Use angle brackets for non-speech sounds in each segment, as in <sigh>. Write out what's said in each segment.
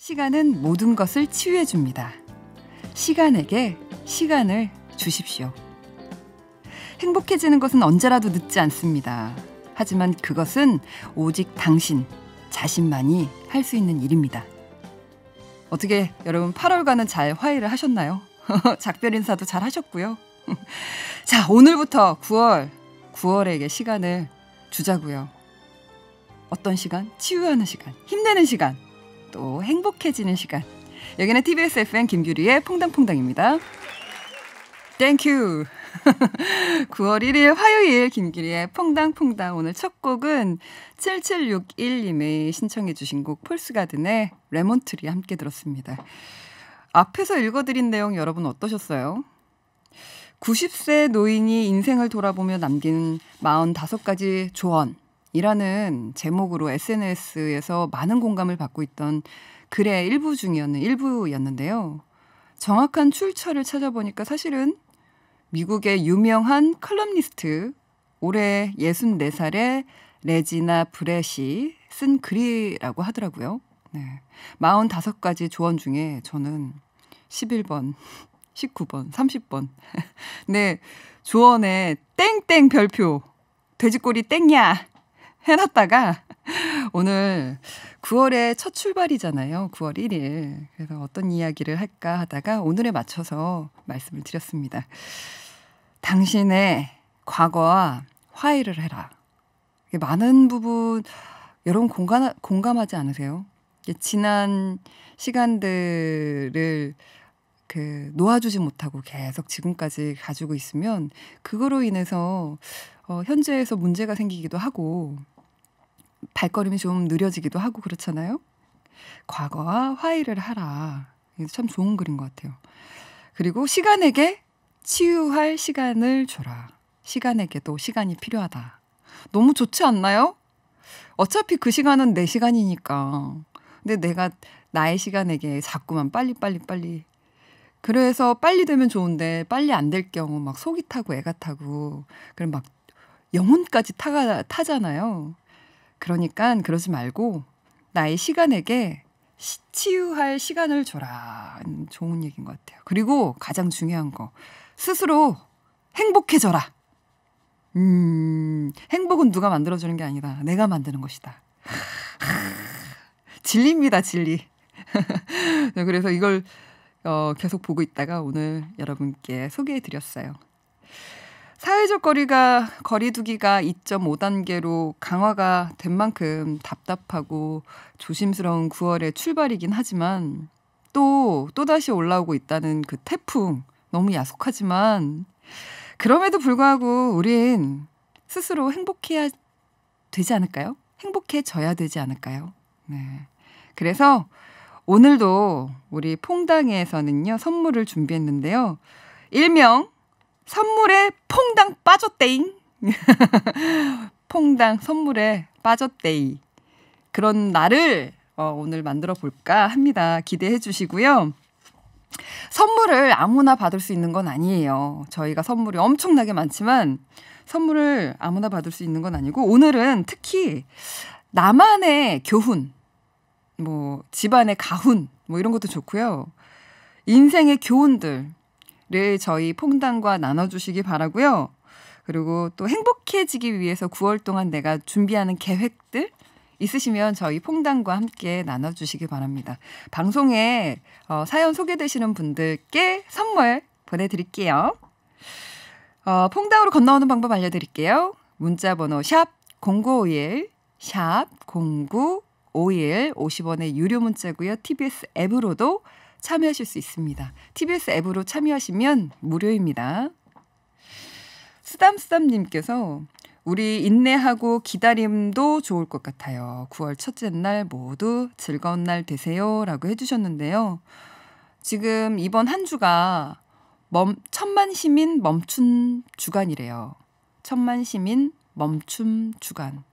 시간은 모든 것을 치유해 줍니다. 시간에게 시간을 주십시오. 행복해지는 것은 언제라도 늦지 않습니다. 하지만 그것은 오직 당신 자신만이 할 수 있는 일입니다. 어떻게 여러분 8월과는잘 화해를 하셨나요? <laughs> 작별 인사도 잘 하셨고요. <laughs> 자, 오늘부터 9월, 9월에게 시간을 주자고요. 어떤 시간? 치유하는 시간, 힘내는 시간. 또 행복해지는 시간. 여기는 TBS FM 김규리의 퐁당퐁당입니다. 땡큐. 9월 1일 화요일 김기리의 퐁당퐁당 오늘 첫 곡은 7 7 6 1님이 신청해 주신 곡 폴스가든의 레몬트리 함께 들었습니다. 앞에서 읽어드린 내용 여러분 어떠셨어요? 90세 노인이 인생을 돌아보며 남긴 45가지 조언 이라는 제목으로 SNS에서 많은 공감을 받고 있던 글의 일부 중이었는 일부였는데요. 정확한 출처를 찾아보니까 사실은 미국의 유명한 컬럼니스트 올해 64살의 레지나 브렛이 쓴 글이라고 하더라고요. 네. 45가지 조언 중에 저는 11번, 19번, 30번. 네. 조언에 땡땡 별표. 돼지꼬리 땡냐 해놨다가 오늘 9월의 첫 출발이잖아요. 9월 1일. 그래서 어떤 이야기를 할까 하다가 오늘에 맞춰서 말씀을 드렸습니다. 당신의 과거와 화해를 해라. 많은 부분 여러분 공감, 공감하지 않으세요? 지난 시간들을 그 놓아주지 못하고 계속 지금까지 가지고 있으면 그거로 인해서 어, 현재에서 문제가 생기기도 하고 발걸음이 좀 느려지기도 하고 그렇잖아요. 과거와 화해를 하라. 참 좋은 글인 것 같아요. 그리고 시간에게 치유할 시간을 줘라. 시간에게도 시간이 필요하다. 너무 좋지 않나요? 어차피 그 시간은 내 시간이니까. 근데 내가 나의 시간에게 자꾸만 빨리 빨리 빨리 그래서 빨리 되면 좋은데 빨리 안 될 경우 막 속이 타고 애가 타고 그럼 막 영혼까지 타가 타잖아요. 그러니까 그러지 말고 나의 시간에게 치유할 시간을 줘라. 음, 좋은 얘기인 것 같아요. 그리고 가장 중요한 거 스스로 행복해져라. 음, 행복은 누가 만들어주는 게 아니다. 내가 만드는 것이다. 진리입니다, 진리. <laughs> 네, 그래서 이걸 어, 계속 보고 있다가 오늘 여러분께 소개해 드렸어요. 사회적 거리가 거리두기가 2.5단계로 강화가 된 만큼 답답하고 조심스러운 9월의 출발이긴 하지만 또 또다시 올라오고 있다는 그 태풍 너무 야속하지만 그럼에도 불구하고 우린 스스로 행복해야 되지 않을까요? 행복해져야 되지 않을까요? 네. 그래서 오늘도 우리 퐁당에서는요, 선물을 준비했는데요. 일명, 선물에 퐁당 빠졌대잉. <laughs> 퐁당 선물에 빠졌대이. 그런 날을 어, 오늘 만들어 볼까 합니다. 기대해 주시고요. 선물을 아무나 받을 수 있는 건 아니에요. 저희가 선물이 엄청나게 많지만 선물을 아무나 받을 수 있는 건 아니고 오늘은 특히 나만의 교훈, 뭐 집안의 가훈 뭐 이런 것도 좋고요. 인생의 교훈들을 저희 퐁당과 나눠주시기 바라고요. 그리고 또 행복해지기 위해서 9월 동안 내가 준비하는 계획들 있으시면 저희 퐁당과 함께 나눠주시기 바랍니다. 방송에 어, 사연 소개되시는 분들께 선물 보내드릴게요. 어, 퐁당으로 건너오는 방법 알려드릴게요. 문자 번호 샵 0951, 샵 0951, 5일 50원의 유료 문자고요. TBS 앱으로도 참여하실 수 있습니다. TBS 앱으로 참여하시면 무료입니다. 쓰담쓰담님께서 우리 인내하고 기다림도 좋을 것 같아요. 9월 첫째 날 모두 즐거운 날 되세요. 라고 해주셨는데요. 지금 이번 한 주가 멈, 천만 시민 멈춘 주간이래요. 천만 시민 멈춤 주간.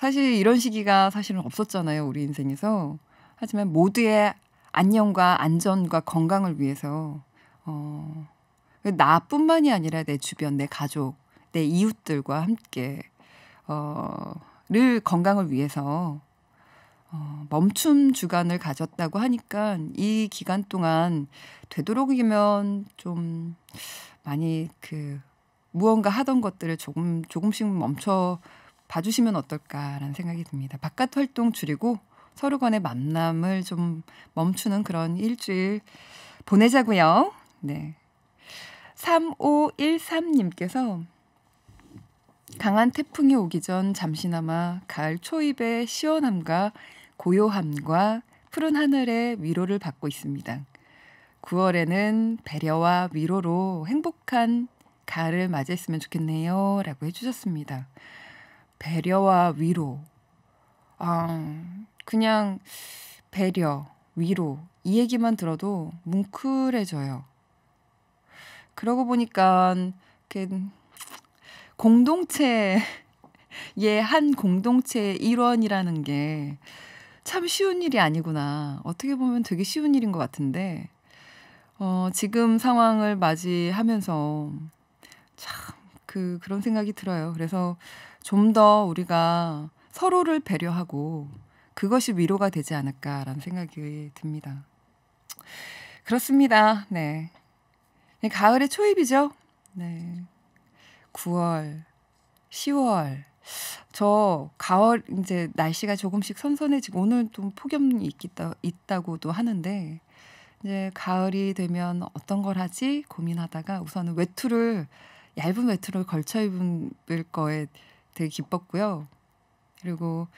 사실 이런 시기가 사실은 없었잖아요. 우리 인생에서. 하지만 모두의 안녕과 안전과 건강을 위해서 어 나뿐만이 아니라 내 주변, 내 가족, 내 이웃들과 함께 어를 건강을 위해서 어, 멈춤 주간을 가졌다고 하니까 이 기간 동안 되도록이면 좀 많이 그 무언가 하던 것들을 조금 조금씩 멈춰 봐주시면 어떨까라는 생각이 듭니다. 바깥 활동 줄이고 서로 간의 만남을 좀 멈추는 그런 일주일 보내자고요. 네. 3513님께서 강한 태풍이 오기 전 잠시나마 가을 초입의 시원함과 고요함과 푸른 하늘의 위로를 받고 있습니다. 9월에는 배려와 위로로 행복한 가을을 맞이했으면 좋겠네요. 라고 해주셨습니다. 배려와 위로. 아, 그냥 배려, 위로 이 얘기만 들어도 뭉클해져요. 그러고 보니까 공동체 예한 공동체의 일원이라는 게 참 쉬운 일이 아니구나. 어떻게 보면 되게 쉬운 일인 것 같은데 어, 지금 상황을 맞이하면서 참그 그런 생각이 들어요. 그래서 좀더 우리가 서로를 배려하고 그것이 위로가 되지 않을까라는 생각이 듭니다. 그렇습니다. 네. 가을의 초입이죠. 네. 9월, 10월. 저 가을 이제 날씨가 조금씩 선선해지고 오늘 좀 폭염이 있겠다, 있다고도 하는데 이제 가을이 되면 어떤 걸 하지 고민하다가 우선은 외투를 얇은 외투를 걸쳐 입을 거에 되게 기뻤고요. 그리고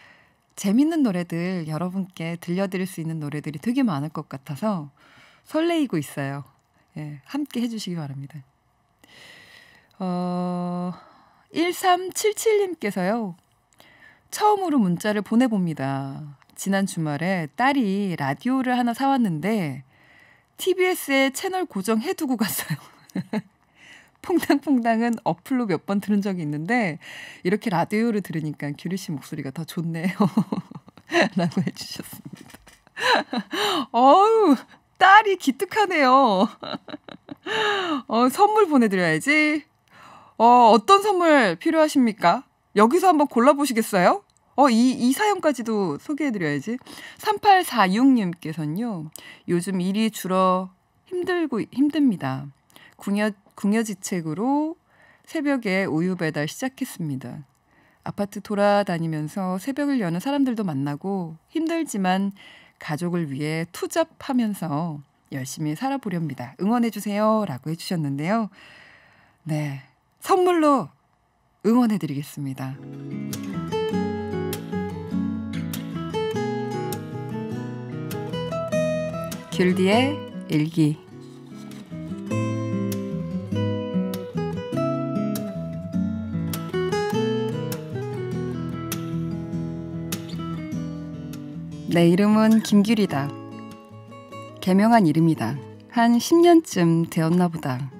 재밌는 노래들 여러분께 들려드릴 수 있는 노래들이 되게 많을 것 같아서 설레이고 있어요. 예, 함께 해주시기 바랍니다. 어, 1377님께서요. 처음으로 문자를 보내봅니다. 지난 주말에 딸이 라디오를 하나 사왔는데 TBS에 채널 고정해두고 갔어요. <laughs> 퐁당퐁당은 어플로 몇 번 들은 적이 있는데 이렇게 라디오를 들으니까 규리 씨 목소리가 더 좋네요. <laughs> 라고 해주셨습니다. 어우 딸이 기특하네요. 어, 선물 보내드려야지. 어, 어떤 선물 필요하십니까? 여기서 한번 골라보시겠어요? 어, 이, 이 사연까지도 소개해드려야지. 3846님께서는요, 요즘 일이 줄어 힘들고, 힘듭니다. 궁여, 궁여지책으로 새벽에 우유 배달 시작했습니다. 아파트 돌아다니면서 새벽을 여는 사람들도 만나고 힘들지만 가족을 위해 투잡하면서 열심히 살아보렵니다. 응원해주세요. 라고 해주셨는데요. 네. 선물로 응원해드리겠습니다. 귤디의 일기 내 이름은 김규리다. 개명한 이름이다. 한 10년쯤 되었나 보다.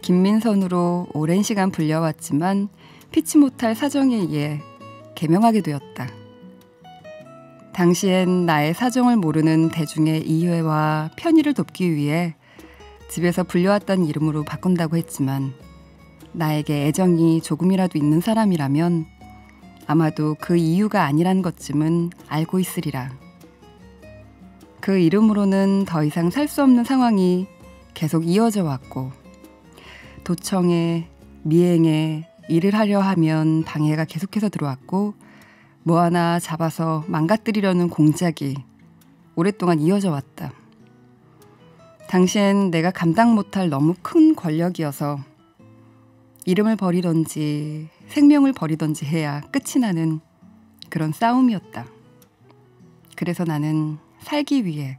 김민선으로 오랜 시간 불려왔지만 피치 못할 사정에 의해 개명하게 되었다. 당시엔 나의 사정을 모르는 대중의 이해와 편의를 돕기 위해 집에서 불려왔던 이름으로 바꾼다고 했지만 나에게 애정이 조금이라도 있는 사람이라면 아마도 그 이유가 아니란 것쯤은 알고 있으리라. 그 이름으로는 더 이상 살 수 없는 상황이 계속 이어져 왔고 도청에 미행에 일을 하려 하면 방해가 계속해서 들어왔고 뭐 하나 잡아서 망가뜨리려는 공작이 오랫동안 이어져 왔다. 당시엔 내가 감당 못할 너무 큰 권력이어서 이름을 버리던지 생명을 버리던지 해야 끝이 나는 그런 싸움이었다. 그래서 나는 살기 위해,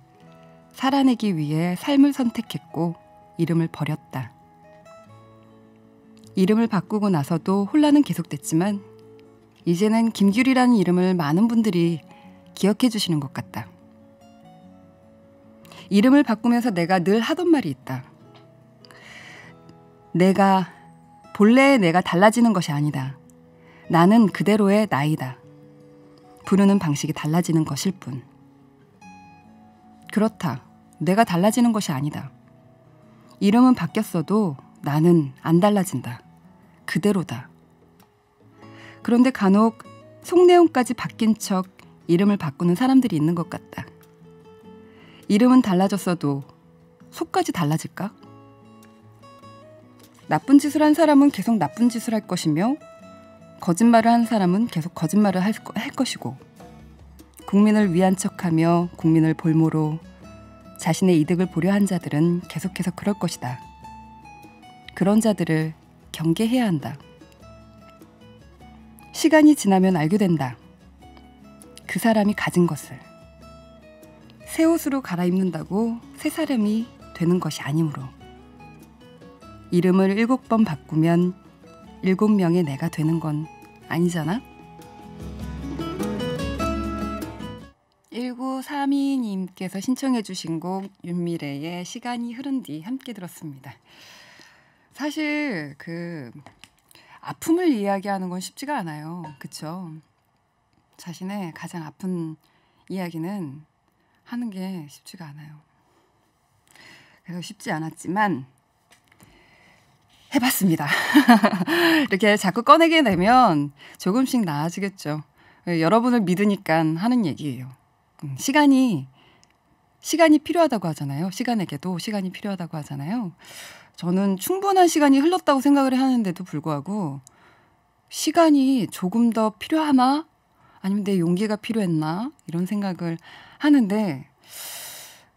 살아내기 위해 삶을 선택했고 이름을 버렸다. 이름을 바꾸고 나서도 혼란은 계속됐지만 이제는 김규리라는 이름을 많은 분들이 기억해 주시는 것 같다. 이름을 바꾸면서 내가 늘 하던 말이 있다. 내가 본래의 내가 달라지는 것이 아니다. 나는 그대로의 나이다. 부르는 방식이 달라지는 것일 뿐. 그렇다. 내가 달라지는 것이 아니다. 이름은 바뀌었어도 나는 안 달라진다. 그대로다. 그런데 간혹 속내용까지 바뀐 척 이름을 바꾸는 사람들이 있는 것 같다. 이름은 달라졌어도 속까지 달라질까? 나쁜 짓을 한 사람은 계속 나쁜 짓을 할 것이며 거짓말을 한 사람은 계속 거짓말을 할, 할 것이고 국민을 위한 척하며 국민을 볼모로 자신의 이득을 보려 한 자들은 계속해서 그럴 것이다. 그런 자들을 경계해야 한다. 시간이 지나면 알게 된다. 그 사람이 가진 것을. 새 옷으로 갈아입는다고 새 사람이 되는 것이 아니므로. 이름을 일곱 번 바꾸면 일곱 명의 내가 되는 건 아니잖아. 1932님께서 신청해 주신 곡 윤미래의 시간이 흐른 뒤 함께 들었습니다. 사실 그 아픔을 이야기하는 건 쉽지가 않아요. 그렇죠? 자신의 가장 아픈 이야기는 하는 게 쉽지가 않아요. 그래서 쉽지 않았지만 해봤습니다. <laughs> 이렇게 자꾸 꺼내게 되면 조금씩 나아지겠죠. 예, 여러분을 믿으니까 하는 얘기예요. 음, 시간이 시간이 필요하다고 하잖아요. 시간에게도 시간이 필요하다고 하잖아요. 저는 충분한 시간이 흘렀다고 생각을 하는데도 불구하고 시간이 조금 더 필요하나? 아니면 내 용기가 필요했나? 이런 생각을 하는데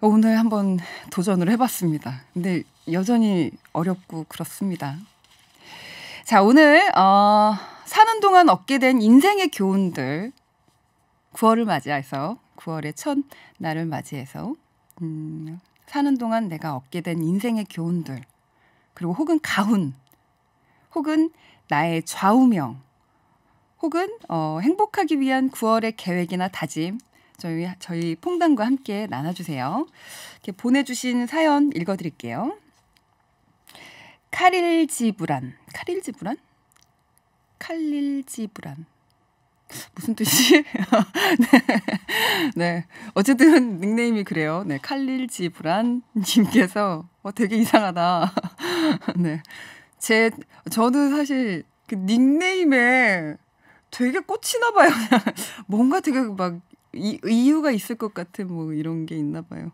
오늘 한번 도전을 해봤습니다. 근데 여전히 어렵고 그렇습니다. 자, 오늘, 어, 사는 동안 얻게 된 인생의 교훈들. 9월을 맞이해서, 9월의 첫 날을 맞이해서, 음, 사는 동안 내가 얻게 된 인생의 교훈들. 그리고 혹은 가훈. 혹은 나의 좌우명. 혹은 어, 행복하기 위한 9월의 계획이나 다짐. 저희 저희 퐁당과 함께 나눠주세요. 이렇게 보내주신 사연 읽어드릴게요. 카릴지불안, 카릴지불안, 칼릴지불안. 무슨 뜻이? <laughs> 네. 네. 어쨌든 닉네임이 그래요. 네. 칼릴지 불안님께서 어, 되게 이상하다. <laughs> 네. 제, 저는 사실 그 닉네임에 되게 꽂히나 봐요. <laughs> 뭔가 되게 막 이, 이유가 있을 것 같은 뭐 이런 게 있나 봐요.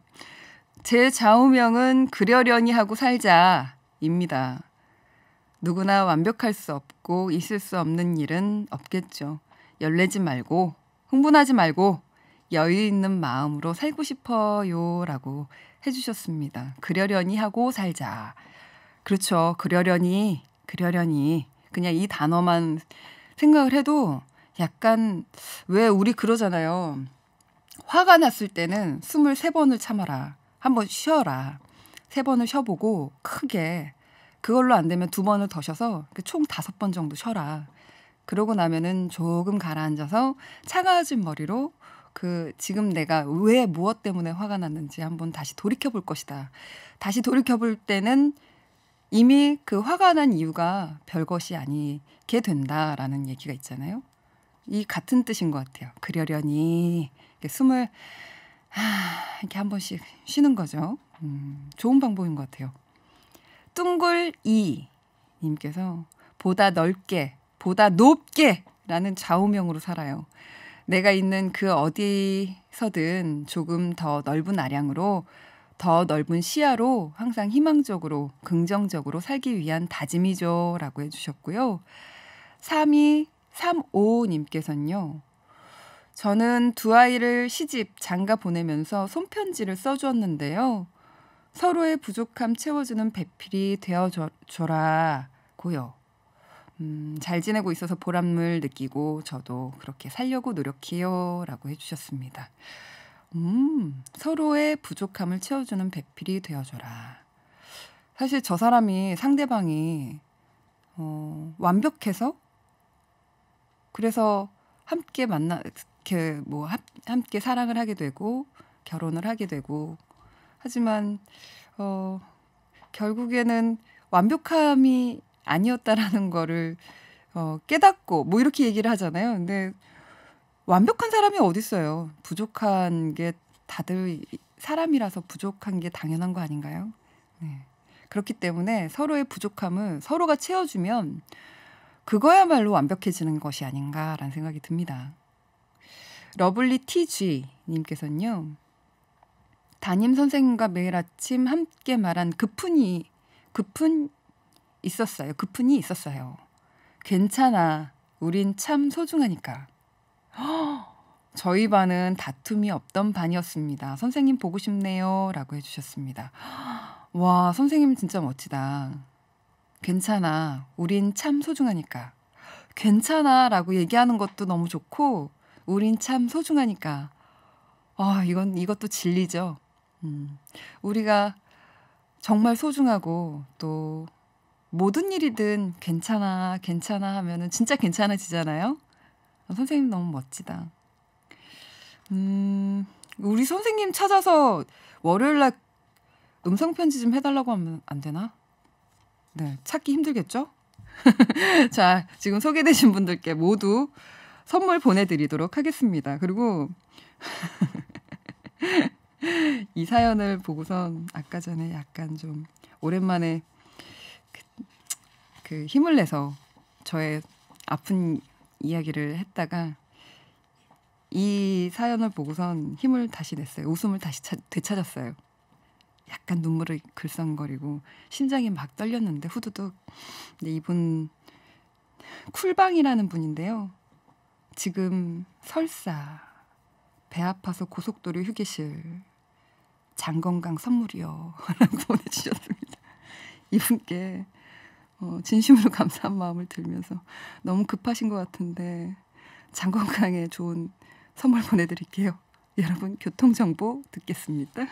제 좌우명은 그려려니 하고 살자입니다. 누구나 완벽할 수 없고 있을 수 없는 일은 없겠죠. 열내지 말고 흥분하지 말고 여유 있는 마음으로 살고 싶어요라고 해주셨습니다. 그려려니 하고 살자. 그렇죠. 그려려니 그려려니 그냥 이 단어만 생각을 해도 약간 왜 우리 그러잖아요. 화가 났을 때는 23번을 참아라. 한번 쉬어라. 세 번을 쉬어보고 크게 그걸로 안 되면 두 번을 더 쉬어서 그 총 다섯 번 정도 쉬어라. 그러고 나면은 조금 가라앉아서 차가워진 머리로 그 지금 내가 왜 무엇 때문에 화가 났는지 한번 다시 돌이켜 볼 것이다. 다시 돌이켜 볼 때는 이미 그 화가 난 이유가 별것이 아니게 된다라는 얘기가 있잖아요. 이 같은 뜻인 것 같아요. 그려려니 숨을 하, 이렇게 한 번씩 쉬는 거죠. 음, 좋은 방법인 것 같아요. 뚱글이 님께서 보다 넓게, 보다 높게라는 좌우명으로 살아요. 내가 있는 그 어디서든 조금 더 넓은 아량으로 더 넓은 시야로 항상 희망적으로 긍정적으로 살기 위한 다짐이죠라고 해주셨고요. 3위 355님께서는요. 저는 두 아이를 시집 장가 보내면서 손편지를 써주었는데요. 서로의 부족함 채워주는 배필이 되어줘라고요. 음, 잘 지내고 있어서 보람을 느끼고 저도 그렇게 살려고 노력해요. 라고 해주셨습니다. 음, 서로의 부족함을 채워주는 배필이 되어줘라. 사실 저 사람이 상대방이 어, 완벽해서 그래서 함께 만나 이렇게 뭐 함, 함께 사랑을 하게 되고 결혼을 하게 되고 하지만 어 결국에는 완벽함이 아니었다라는 거를 어 깨닫고 뭐 이렇게 얘기를 하잖아요. 근데 완벽한 사람이 어디 있어요? 부족한 게 다들 사람이라서 부족한 게 당연한 거 아닌가요? 네. 그렇기 때문에 서로의 부족함을 서로가 채워주면 그거야말로 완벽해지는 것이 아닌가라는 생각이 듭니다. 러블리 TG 님께서는요. 담임 선생님과 매일 아침 함께 말한 그 푼이 그 푼 있었어요. 그 푼이 있었어요. 괜찮아. 우린 참 소중하니까. 허, <gasps> 저희 반은 다툼이 없던 반이었습니다. 선생님 보고 싶네요. 라고 해주셨습니다. <gasps> 와, 선생님 진짜 멋지다. 괜찮아. 우린 참 소중하니까. 괜찮아. 라고 얘기하는 것도 너무 좋고, 우린 참 소중하니까. 아, 이건, 이것도 진리죠. 음, 우리가 정말 소중하고, 또, 모든 일이든 괜찮아, 괜찮아 하면은 진짜 괜찮아지잖아요? 아, 선생님 너무 멋지다. 음, 우리 선생님 찾아서 월요일 날 음성편지 좀 해달라고 하면 안 되나? 네, 찾기 힘들겠죠? <laughs> 자, 지금 소개되신 분들께 모두 선물 보내드리도록 하겠습니다. 그리고 <laughs> 이 사연을 보고선 아까 전에 약간 좀 오랜만에 그, 그 힘을 내서 저의 아픈 이야기를 했다가 이 사연을 보고선 힘을 다시 냈어요. 웃음을 다시 차, 되찾았어요. 약간 눈물을 글썽거리고 심장이 막 떨렸는데 후두둑. 근데 이분 쿨방이라는 분인데요. 지금 설사 배 아파서 고속도로 휴게실 장건강 선물이요 라고 <laughs> 보내주셨습니다. 이분께 어, 진심으로 <laughs> 감사한 마음을 들면서 너무 급하신 것 같은데 장건강에 좋은 선물 보내드릴게요. 여러분 교통정보 듣겠습니다.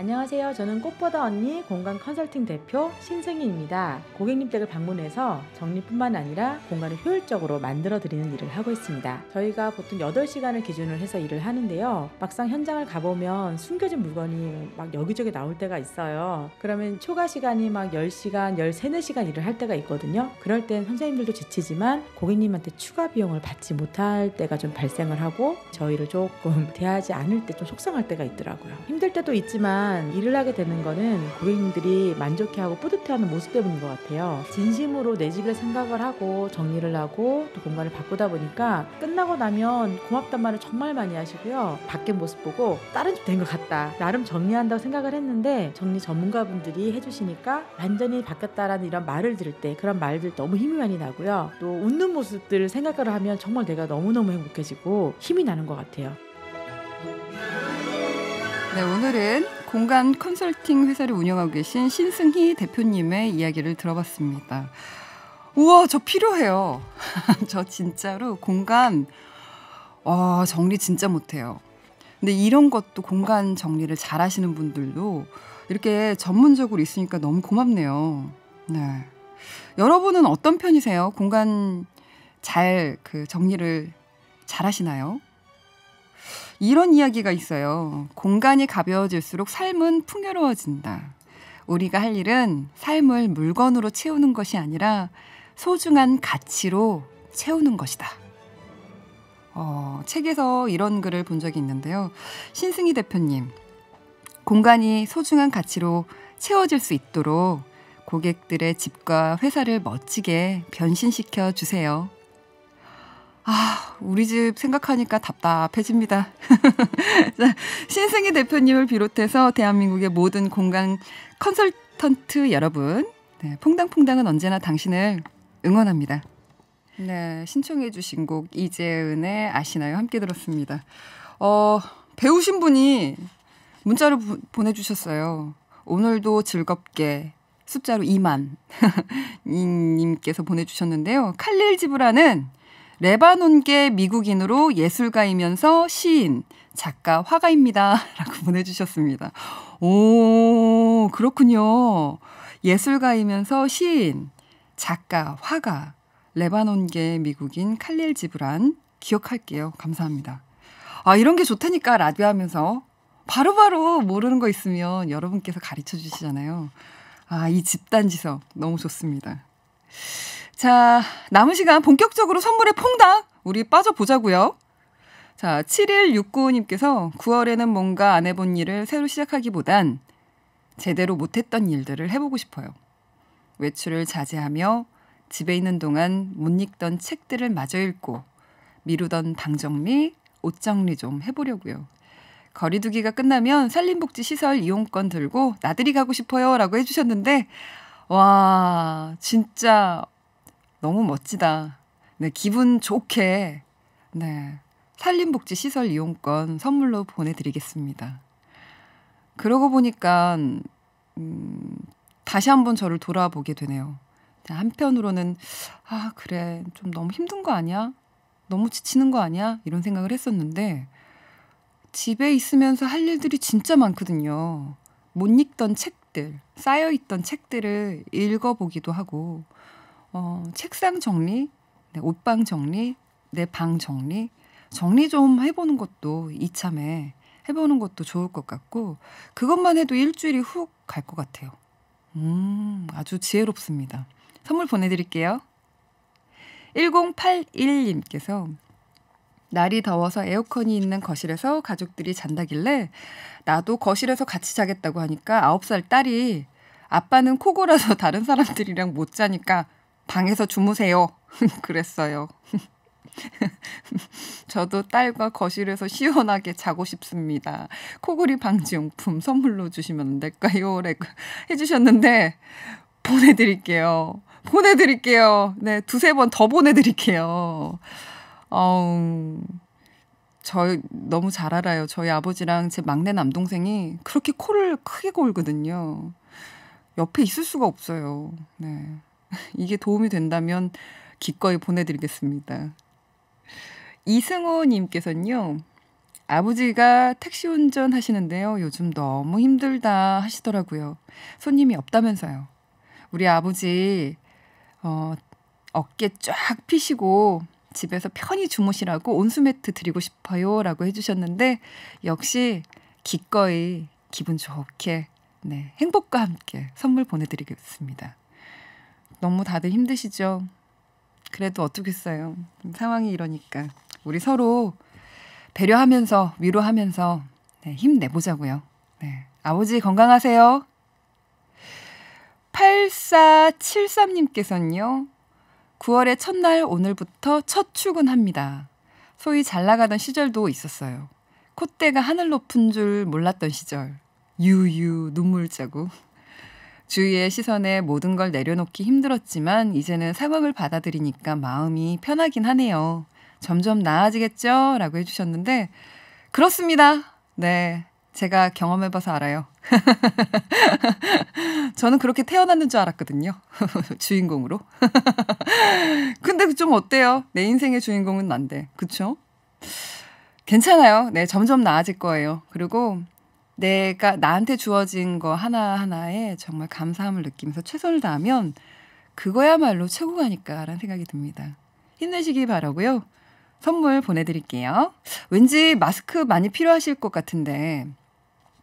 안녕하세요. 저는 꽃보다 언니 공간 컨설팅 대표 신승희입니다. 고객님 댁을 방문해서 정리뿐만 아니라 공간을 효율적으로 만들어 드리는 일을 하고 있습니다. 저희가 보통 8시간을 기준으로 해서 일을 하는데요. 막상 현장을 가보면 숨겨진 물건이 막 여기저기 나올 때가 있어요. 그러면 초과 시간이 막 10시간, 13, 4시간 일을 할 때가 있거든요. 그럴 땐 선생님들도 지치지만 고객님한테 추가 비용을 받지 못할 때가 좀 발생을 하고 저희를 조금 <laughs> 대하지 않을 때 좀 속상할 때가 있더라고요. 힘들 때도 있지만 하지만 일을 하게 되는 거는 고객님들이 만족해하고 뿌듯해하는 모습 때문인 것 같아요. 진심으로 내 집을 생각을 하고 정리를 하고 또 공간을 바꾸다 보니까 끝나고 나면 고맙단 말을 정말 많이 하시고요. 밖에 모습 보고 다른 집 된 것 같다. 나름 정리한다고 생각을 했는데 정리 전문가분들이 해주시니까 완전히 바뀌었다라는 이런 말을 들을 때 그런 말들 너무 힘이 많이 나고요. 또 웃는 모습들 생각을 하면 정말 내가 너무너무 행복해지고 힘이 나는 것 같아요. 네, 오늘은 공간 컨설팅 회사를 운영하고 계신 신승희 대표님의 이야기를 들어봤습니다. 우와, 저 필요해요. <laughs> 저 진짜로 공간 어, 정리 진짜 못해요. 근데 이런 것도 공간 정리를 잘 하시는 분들도 이렇게 전문적으로 있으니까 너무 고맙네요. 네. 여러분은 어떤 편이세요? 공간 잘 그 정리를 잘 하시나요? 이런 이야기가 있어요. 공간이 가벼워질수록 삶은 풍요로워진다. 우리가 할 일은 삶을 물건으로 채우는 것이 아니라 소중한 가치로 채우는 것이다. 어, 책에서 이런 글을 본 적이 있는데요. 신승희 대표님, 공간이 소중한 가치로 채워질 수 있도록 고객들의 집과 회사를 멋지게 변신시켜 주세요. 아, 우리 집 생각하니까 답답해집니다. <laughs> 신승희 대표님을 비롯해서 대한민국의 모든 공간 컨설턴트 여러분, 네, 퐁당퐁당은 언제나 당신을 응원합니다. 네, 신청해 주신 곡 이재은의 아시나요? 함께 들었습니다. 어, 배우신 분이 문자를 부, 보내주셨어요. 오늘도 즐겁게 숫자로 2만 <laughs> 님께서 보내주셨는데요. 칼릴 지브라는 레바논계 미국인으로 예술가이면서 시인, 작가, 화가입니다. <laughs> 라고 보내주셨습니다. 오, 그렇군요. 예술가이면서 시인, 작가, 화가, 레바논계 미국인 칼릴 지브란 기억할게요. 감사합니다. 아, 이런 게 좋다니까 라디오 하면서 바로바로 바로 모르는 거 있으면 여러분께서 가르쳐 주시잖아요. 아, 이 집단 지성 너무 좋습니다. 자, 남은 시간 본격적으로 선물의 퐁당 우리 빠져보자고요. 자, 7169님께서 9월에는 뭔가 안 해본 일을 새로 시작하기보단 제대로 못했던 일들을 해보고 싶어요. 외출을 자제하며 집에 있는 동안 못 읽던 책들을 마저 읽고 미루던 방 정리, 옷 정리 좀 해보려고요. 거리두기가 끝나면 산림복지시설 이용권 들고 나들이 가고 싶어요 라고 해주셨는데, 와, 진짜 너무 멋지다. 네, 기분 좋게 네. 산림복지 시설 이용권 선물로 보내드리겠습니다. 그러고 보니까 음, 다시 한번 저를 돌아보게 되네요. 한편으로는 아 그래 좀 너무 힘든 거 아니야? 너무 지치는 거 아니야? 이런 생각을 했었는데 집에 있으면서 할 일들이 진짜 많거든요. 못 읽던 책들 쌓여있던 책들을 읽어보기도 하고 어, 책상 정리, 네, 옷방 정리, 내 방 정리, 정리 좀 해보는 것도 이참에 해보는 것도 좋을 것 같고 그것만 해도 일주일이 훅 갈 것 같아요. 음, 아주 지혜롭습니다. 선물 보내드릴게요. 1081님께서 날이 더워서 에어컨이 있는 거실에서 가족들이 잔다길래 나도 거실에서 같이 자겠다고 하니까 9살 딸이 아빠는 코골아서 <laughs> 다른 사람들이랑 못 자니까 방에서 주무세요. <laughs> 그랬어요. <laughs> 저도 딸과 거실에서 시원하게 자고 싶습니다. 코골이 방지용품 선물로 주시면 안 될까요? <laughs> 라고 해주셨는데, 보내드릴게요. 보내드릴게요. 네, 두세 번 더 보내드릴게요. 어우, 저 너무 잘 알아요. 저희 아버지랑 제 막내 남동생이 그렇게 코를 크게 골거든요. 옆에 있을 수가 없어요. 네. <laughs> 이게 도움이 된다면 기꺼이 보내드리겠습니다. 이승호님께서는요. 아버지가 택시 운전 하시는데요. 요즘 너무 힘들다 하시더라고요. 손님이 없다면서요. 우리 아버지 어, 어깨 쫙 피시고 집에서 편히 주무시라고 온수매트 드리고 싶어요. 라고 해주셨는데, 역시 기꺼이 기분 좋게, 네, 행복과 함께 선물 보내드리겠습니다. 너무 다들 힘드시죠? 그래도 어떻겠어요. 상황이 이러니까 우리 서로 배려하면서 위로하면서 네, 힘내보자고요. 네. 아버지 건강하세요. 8473님께서는요. 9월의 첫날 오늘부터 첫 출근합니다. 소위 잘 나가던 시절도 있었어요. 콧대가 하늘 높은 줄 몰랐던 시절. 유유 눈물 자국. 주위의 시선에 모든 걸 내려놓기 힘들었지만 이제는 상황을 받아들이니까 마음이 편하긴 하네요. 점점 나아지겠죠? 라고 해주셨는데, 그렇습니다. 네. 제가 경험해봐서 알아요. <laughs> 저는 그렇게 태어났는 줄 알았거든요. <laughs> 주인공으로. <laughs> 근데 그 좀 어때요? 내 인생의 주인공은 난데. 그쵸? 괜찮아요. 네, 점점 나아질 거예요. 그리고 내가 나한테 주어진 거 하나하나에 정말 감사함을 느끼면서 최선을 다하면 그거야말로 최고가 아닐까라는 생각이 듭니다. 힘내시기 바라고요. 선물 보내드릴게요. 왠지 마스크 많이 필요하실 것 같은데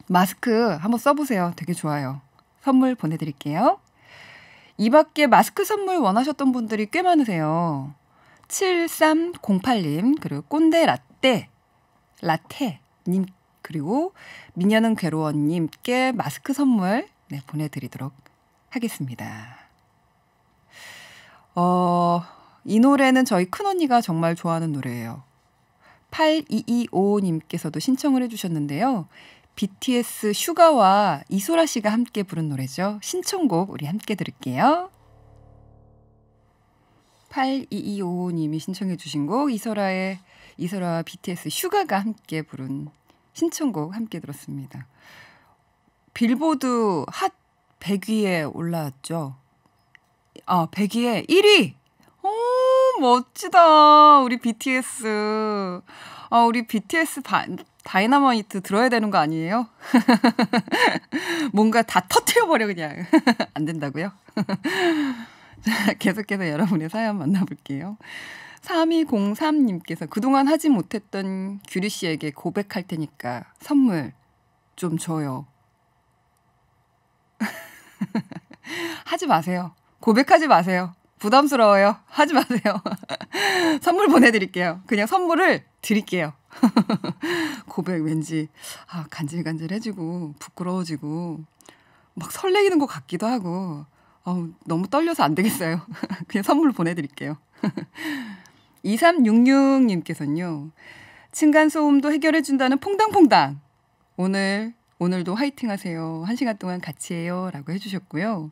마스크 한번 써보세요. 되게 좋아요. 선물 보내드릴게요. 이 밖에 마스크 선물 원하셨던 분들이 꽤 많으세요. 7308님, 그리고 꼰대 라떼, 라테님께 그리고 미녀는 괴로워님께 마스크 선물 네, 보내드리도록 하겠습니다. 어, 이 노래는 저희 큰언니가 정말 좋아하는 노래예요. 8225님께서도 신청을 해주셨는데요. BTS 슈가와 이소라 씨가 함께 부른 노래죠. 신청곡 우리 함께 들을게요. 8225님이 신청해 주신 곡 이소라의 이소라와 BTS 슈가가 함께 부른 신청곡 함께 들었습니다. 빌보드 핫 100위에 올라왔죠. 아, 100위에 1위! 오, 멋지다. 우리 BTS. 아, 우리 BTS 바, 다이너마이트 들어야 되는 거 아니에요? <laughs> 뭔가 다 터트려버려, 그냥. <laughs> 안 된다고요? <laughs> 자, 계속해서 여러분의 사연 만나볼게요. 3203님께서 그동안 하지 못했던 규리 씨에게 고백할 테니까 선물 좀 줘요. <laughs> 하지 마세요. 고백하지 마세요. 부담스러워요. 하지 마세요. <laughs> 선물 보내드릴게요. 그냥 선물을 드릴게요. <laughs> 고백 왠지 아, 간질간질해지고 부끄러워지고 막 설레이는 것 같기도 하고 어, 너무 떨려서 안 되겠어요. 그냥 선물 보내드릴게요. 2366님께서는요. 층간소음도 해결해준다는 퐁당퐁당. 오늘, 오늘도 화이팅 하세요. 한 시간 동안 같이 해요. 라고 해주셨고요.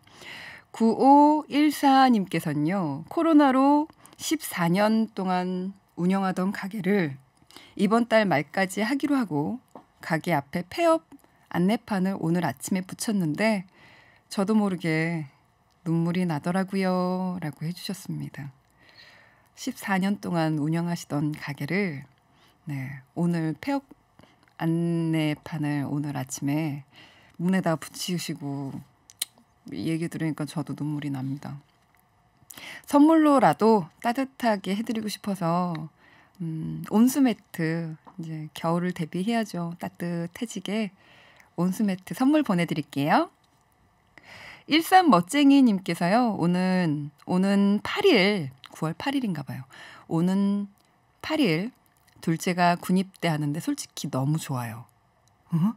9514님께서는요. 코로나로 14년 동안 운영하던 가게를 이번 달 말까지 하기로 하고 가게 앞에 폐업 안내판을 오늘 아침에 붙였는데 저도 모르게 눈물이 나더라고요. 라고 해주셨습니다. 14년 동안 운영하시던 가게를 네, 오늘 폐업 안내판을 오늘 아침에 문에다 붙이시고 얘기 들으니까 저도 눈물이 납니다. 선물로라도 따뜻하게 해드리고 싶어서 음, 온수 매트 이제 겨울을 대비해야죠. 따뜻해지게 온수 매트 선물 보내드릴게요. 일산 멋쟁이님께서요. 오는 오는 8일 9월 8일인가 봐요. 오는 8일 둘째가 군 입대 하는데 솔직히 너무 좋아요. 어?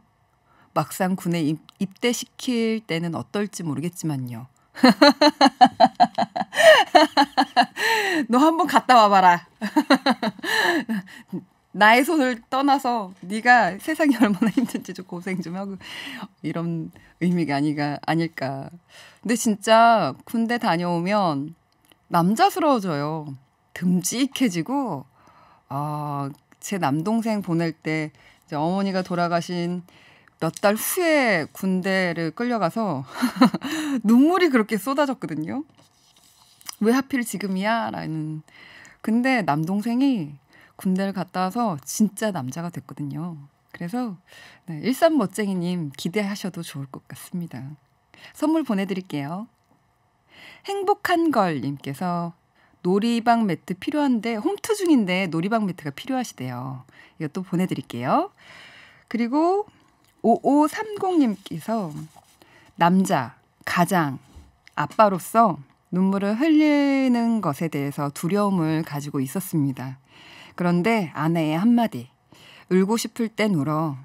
막상 군에 입대 시킬 때는 어떨지 모르겠지만요. <laughs> 너 한번 갔다 와봐라. <laughs> 나의 손을 떠나서 네가 세상이 얼마나 힘든지 좀 고생 좀 하고 이런 의미가 아니가 아닐까. 근데 진짜 군대 다녀오면 남자스러워져요. 듬직해지고 아, 제 남동생 보낼 때 이제 어머니가 돌아가신 몇 달 후에 군대를 끌려가서 <laughs> 눈물이 그렇게 쏟아졌거든요. 왜 하필 지금이야? 라는. 근데 남동생이 군대를 갔다 와서 진짜 남자가 됐거든요. 그래서 네, 일산 멋쟁이님 기대하셔도 좋을 것 같습니다. 선물 보내드릴게요. 행복한 걸 님께서 놀이방 매트 필요한데 홈트 중인데 놀이방 매트가 필요하시대요. 이것도 보내드릴게요. 그리고 5530님께서 남자, 가장, 아빠로서 눈물을 흘리는 것에 대해서 두려움을 가지고 있었습니다. 그런데 아내의 한마디, 울고 싶을 땐 울어.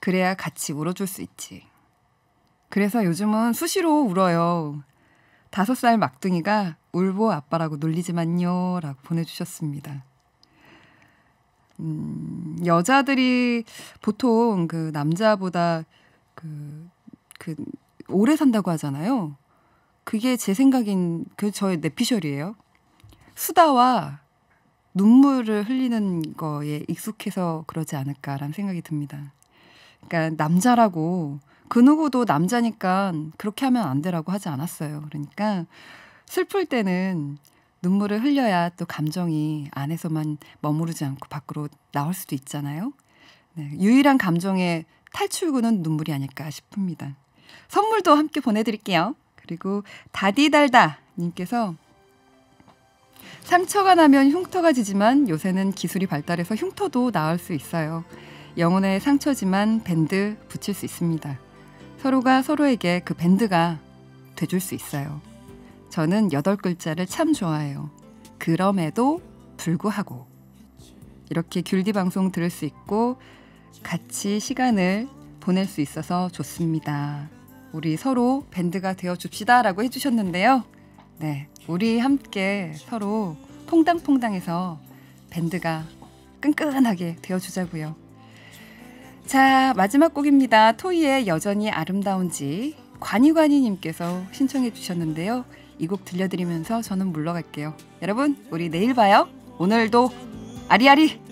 그래야 같이 울어줄 수 있지. 그래서 요즘은 수시로 울어요. 다섯 살 막둥이가 울보 아빠라고 놀리지만요. 라고 보내주셨습니다. 음, 여자들이 보통 그 남자보다 그, 그, 오래 산다고 하잖아요. 그게 제 생각인, 그 저의 내피셜이에요. 수다와 눈물을 흘리는 거에 익숙해서 그러지 않을까라는 생각이 듭니다. 그러니까 남자라고 그 누구도 남자니까 그렇게 하면 안 되라고 하지 않았어요. 그러니까 슬플 때는 눈물을 흘려야 또 감정이 안에서만 머무르지 않고 밖으로 나올 수도 있잖아요. 네, 유일한 감정의 탈출구는 눈물이 아닐까 싶습니다. 선물도 함께 보내드릴게요. 그리고 다디달다 님께서 상처가 나면 흉터가 지지만 요새는 기술이 발달해서 흉터도 나을 수 있어요. 영혼의 상처지만 밴드 붙일 수 있습니다. 서로가 서로에게 그 밴드가 돼줄 수 있어요. 저는 여덟 글자를 참 좋아해요. 그럼에도 불구하고 이렇게 귤디 방송 들을 수 있고 같이 시간을 보낼 수 있어서 좋습니다. 우리 서로 밴드가 되어 줍시다라고 해주셨는데요. 네, 우리 함께 서로 퐁당퐁당해서 밴드가 끈끈하게 되어 주자고요. 자, 마지막 곡입니다. 토이의 여전히 아름다운지 관이관이님께서 신청해 주셨는데요. 이 곡 들려드리면서 저는 물러갈게요. 여러분, 우리 내일 봐요. 오늘도 아리아리